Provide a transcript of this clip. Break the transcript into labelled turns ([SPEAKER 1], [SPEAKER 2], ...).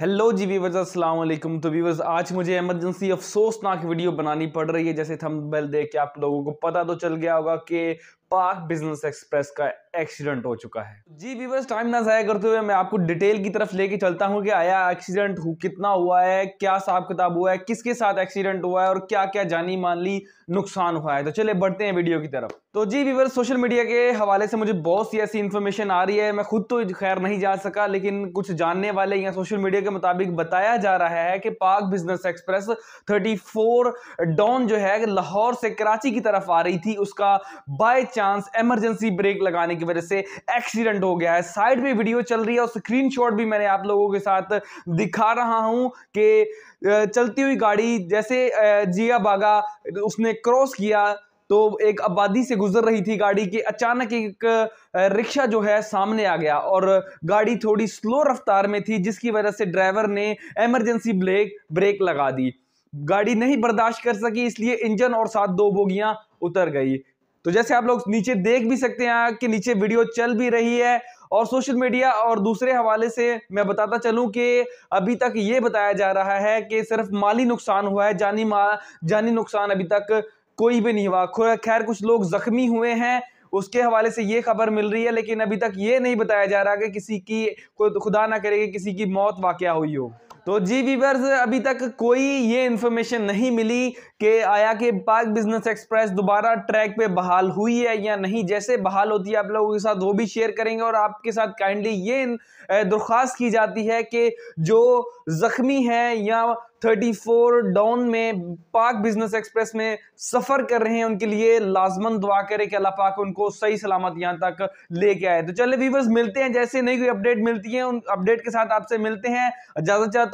[SPEAKER 1] hello जी viewers अस्सलाम वालेकुम तो वीवर्स आज मुझे इमरजेंसी अफसोसनाक वीडियो बनानी पड़ रही है जैसे थंबनेल देख के आप लोगों को पता तो चल गया होगा कि पाक बिजनेस एक्सप्रेस का एक्सीडेंट हो चुका है जी व्यूवर्स टाइम ना जाया करते हुए मैं आपको डिटेल की तरफ लेके चलता हूँ कि आया एक्सीडेंट कितना हुआ है क्या हिसाब किताब हुआ है किसके साथ एक्सीडेंट हुआ है और क्या क्या जानी मान ली नुकसान हुआ है तो चले बढ़ते हैं वीडियो की तरफ तो जी व्यूवर्स सोशल मीडिया के हवाले से मुझे बहुत सी ऐसी इन्फॉर्मेशन आ रही है मैं खुद तो खैर नहीं जा सका लेकिन कुछ जानने वाले या सोशल मीडिया के मुताबिक बताया जा रहा है कि पाक बिजनेस एक्सप्रेस 34 डाउन जो है लाहौर से कराची की तरफ आ रही थी उसका बाय चांस एमरजेंसी ब्रेक लगाने की वजह से एक्सीडेंट हो गया है साइड में वीडियो चल रही है और स्क्रीन भी मैंने आप लोगों के साथ दिखा रहा हूं कि चलती हुई गाड़ी जैसे जिया बागा उसने क्रॉस किया तो एक आबादी से गुजर रही थी गाड़ी की अचानक एक रिक्शा जो है सामने आ गया और गाड़ी थोड़ी स्लो रफ्तार में थी जिसकी वजह से ड्राइवर ने इमरजेंसी ब्रेक ब्रेक लगा दी गाड़ी नहीं बर्दाश्त कर सकी इसलिए इंजन और साथ दो बोगियां उतर गई तो जैसे आप लोग नीचे देख भी सकते हैं कि नीचे वीडियो चल भी रही है और सोशल मीडिया और दूसरे हवाले से मैं बताता चलूं कि अभी तक ये बताया जा रहा है कि सिर्फ माली नुकसान हुआ है जानी मा जानी नुकसान अभी तक कोई भी नहीं हुआ खैर कुछ लोग जख्मी हुए हैं उसके हवाले से ये खबर मिल रही है लेकिन अभी तक ये नहीं बताया जा रहा कि किसी की खुदा ना करेगी किसी की मौत वाक़ हुई हो तो जी वीवर्स अभी तक कोई ये इंफॉर्मेशन नहीं मिली कि आया कि पाक बिजनेस एक्सप्रेस दोबारा ट्रैक पे बहाल हुई है या नहीं जैसे बहाल होती है आप लोगों के साथ वो भी शेयर करेंगे और आपके साथ काइंडली ये दरख्वास्त की जाती है कि जो ज़ख्मी हैं या 34 डाउन में पाक बिजनेस एक्सप्रेस में सफ़र कर रहे हैं उनके लिए लाजमन दुआ करे कि अल्लाह पाक उनको सही सलामत यहाँ तक लेके आए तो चले वीवर्स मिलते हैं जैसे नई कोई अपडेट मिलती है उन अपडेट के साथ आपसे मिलते हैं इजाज़त चाहता